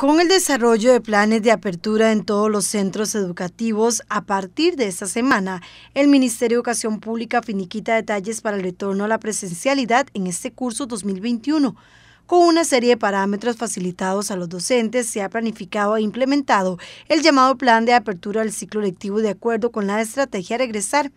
Con el desarrollo de planes de apertura en todos los centros educativos, a partir de esta semana, el Ministerio de Educación Pública finiquita detalles para el retorno a la presencialidad en este curso 2021. Con una serie de parámetros facilitados a los docentes, se ha planificado e implementado el llamado Plan de Apertura del Ciclo Lectivo de acuerdo con la estrategia Regresar.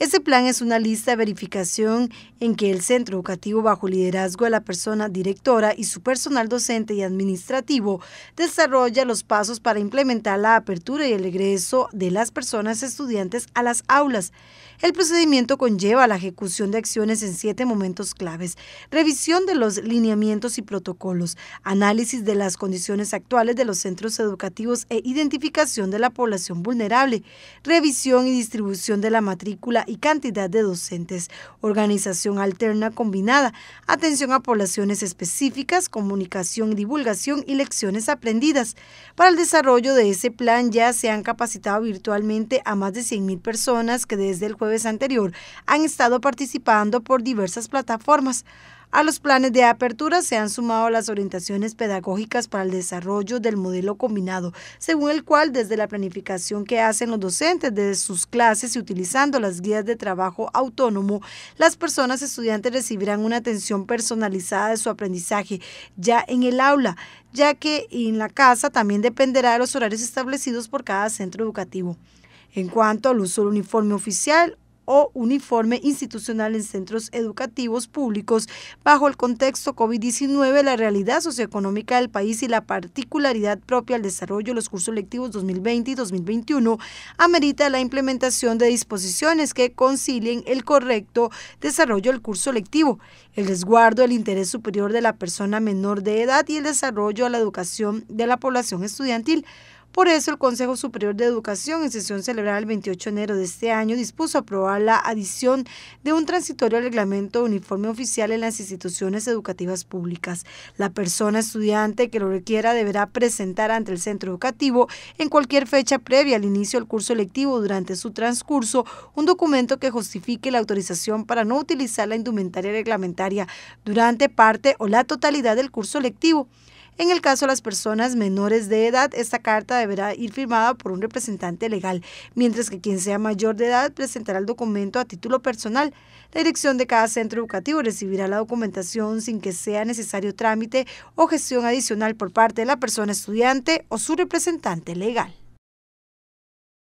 Este plan es una lista de verificación en que el centro educativo bajo liderazgo de la persona directora y su personal docente y administrativo desarrolla los pasos para implementar la apertura y el egreso de las personas estudiantes a las aulas. El procedimiento conlleva la ejecución de acciones en siete momentos claves, revisión de los lineamientos y protocolos, análisis de las condiciones actuales de los centros educativos e identificación de la población vulnerable, revisión y distribución de la matrícula y cantidad de docentes, organización alterna combinada, atención a poblaciones específicas, comunicación y divulgación y lecciones aprendidas. Para el desarrollo de ese plan ya se han capacitado virtualmente a más de 100.000 personas que desde el jueves anterior han estado participando por diversas plataformas. A los planes de apertura se han sumado las orientaciones pedagógicas para el desarrollo del modelo combinado, según el cual desde la planificación que hacen los docentes desde sus clases y utilizando las guías de trabajo autónomo, las personas estudiantes recibirán una atención personalizada de su aprendizaje ya en el aula, ya que en la casa también dependerá de los horarios establecidos por cada centro educativo. En cuanto al uso del uniforme oficial, o uniforme institucional en centros educativos públicos bajo el contexto COVID-19, la realidad socioeconómica del país y la particularidad propia al desarrollo de los cursos lectivos 2020 y 2021 amerita la implementación de disposiciones que concilien el correcto desarrollo del curso lectivo, el resguardo del interés superior de la persona menor de edad y el desarrollo a la educación de la población estudiantil por eso, el Consejo Superior de Educación, en sesión celebrada el 28 de enero de este año, dispuso aprobar la adición de un transitorio al reglamento de uniforme oficial en las instituciones educativas públicas. La persona estudiante que lo requiera deberá presentar ante el centro educativo, en cualquier fecha previa al inicio del curso electivo durante su transcurso, un documento que justifique la autorización para no utilizar la indumentaria reglamentaria durante parte o la totalidad del curso electivo. En el caso de las personas menores de edad, esta carta deberá ir firmada por un representante legal, mientras que quien sea mayor de edad presentará el documento a título personal. La dirección de cada centro educativo recibirá la documentación sin que sea necesario trámite o gestión adicional por parte de la persona estudiante o su representante legal.